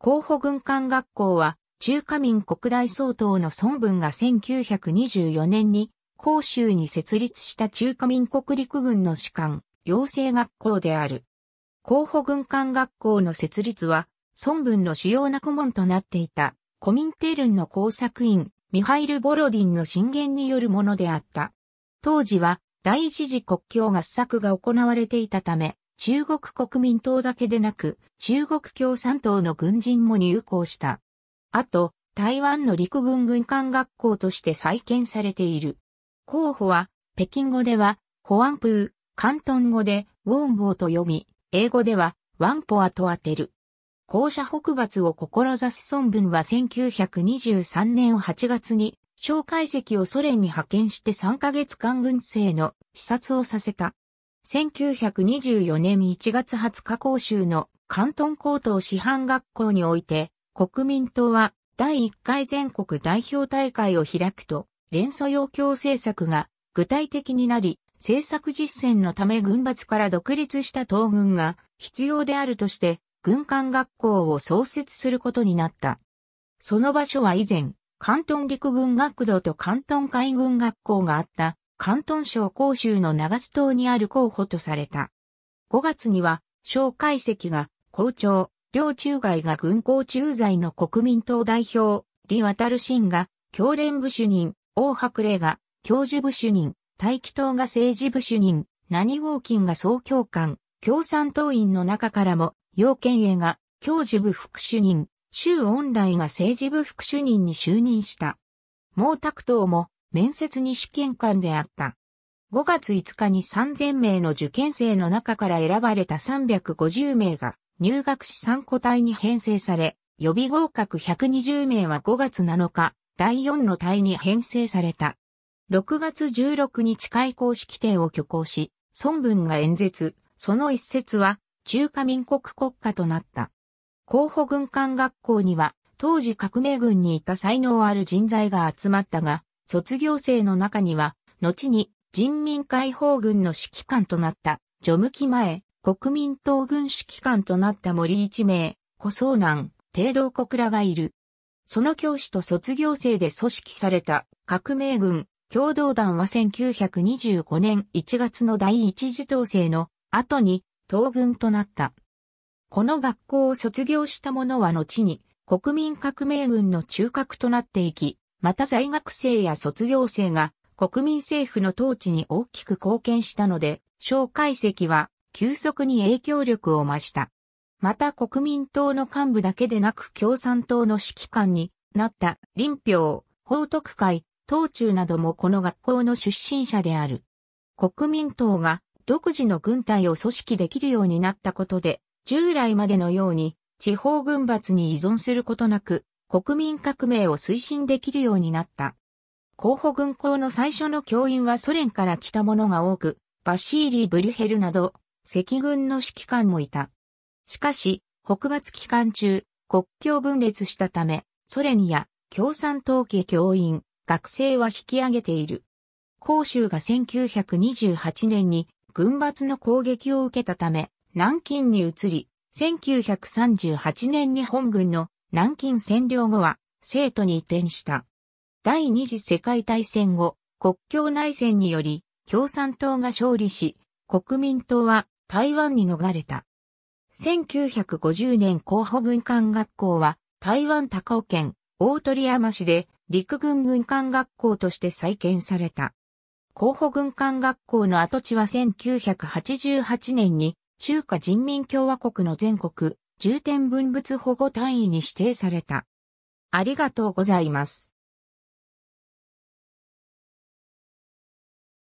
候補軍艦学校は、中華民国大総統の孫文が1924年に、広州に設立した中華民国陸軍の士官、養成学校である。候補軍艦学校の設立は、孫文の主要な顧問となっていた、コミンテルンの工作員、ミハイル・ボロディンの進言によるものであった。当時は、第一次国境合作が行われていたため、中国国民党だけでなく、中国共産党の軍人も入校した。あと、台湾の陸軍軍艦学校として再建されている。候補は、北京語では、保安ー、関東語で、ウォンボーと読み、英語では、ワンポアと当てる。校舎北伐を志す孫文は1923年8月に、蒋介石をソ連に派遣して3ヶ月間軍政の視察をさせた。1924年1月20日公衆の関東高等師範学校において、国民党は第1回全国代表大会を開くと、連鎖要求政策が具体的になり、政策実践のため軍閥から独立した東軍が必要であるとして、軍艦学校を創設することになった。その場所は以前、関東陸軍学堂と関東海軍学校があった関東省広州の長津島にある候補とされた。5月には、小解石が、校長、両中外が軍港駐在の国民党代表、李渡信が、教連部主任、王白麗が、教授部主任、大気党が政治部主任、何キ金が総教官、共産党員の中からも、要件へが、教授部副主任、周恩来が政治部副主任に就任した。毛沢東も面接に試験官であった。5月5日に3000名の受験生の中から選ばれた350名が入学資産個体に編成され、予備合格120名は5月7日、第4の体に編成された。6月16日開校式典を挙行し、孫文が演説、その一節は中華民国国家となった。候補軍艦学校には当時革命軍にいた才能ある人材が集まったが、卒業生の中には、後に人民解放軍の指揮官となった、ジョムキ前、国民党軍指揮官となった森一名、古僧南、帝道国らがいる。その教師と卒業生で組織された革命軍共同団は1925年1月の第一次統制の後に東軍となった。この学校を卒業した者は後に国民革命軍の中核となっていき、また在学生や卒業生が国民政府の統治に大きく貢献したので、蒋介石は急速に影響力を増した。また国民党の幹部だけでなく共産党の指揮官になった林彪、報徳会、党中などもこの学校の出身者である。国民党が独自の軍隊を組織できるようになったことで、従来までのように地方軍閥に依存することなく、国民革命を推進できるようになった。候補軍校の最初の教員はソ連から来た者が多く、バシーリー・ブリュヘルなど、赤軍の指揮官もいた。しかし、北伐期間中、国境分裂したため、ソ連や共産党系教員、学生は引き上げている。広州が1928年に軍閥の攻撃を受けたため、南京に移り、1938年に本軍の南京占領後は、成都に移転した。第二次世界大戦後、国境内戦により、共産党が勝利し、国民党は台湾に逃れた。1950年候補軍艦学校は、台湾高尾県大鳥山市で陸軍軍艦学校として再建された。候補軍艦学校の跡地は1988年に中華人民共和国の全国重点分物保護単位に指定された。ありがとうございます。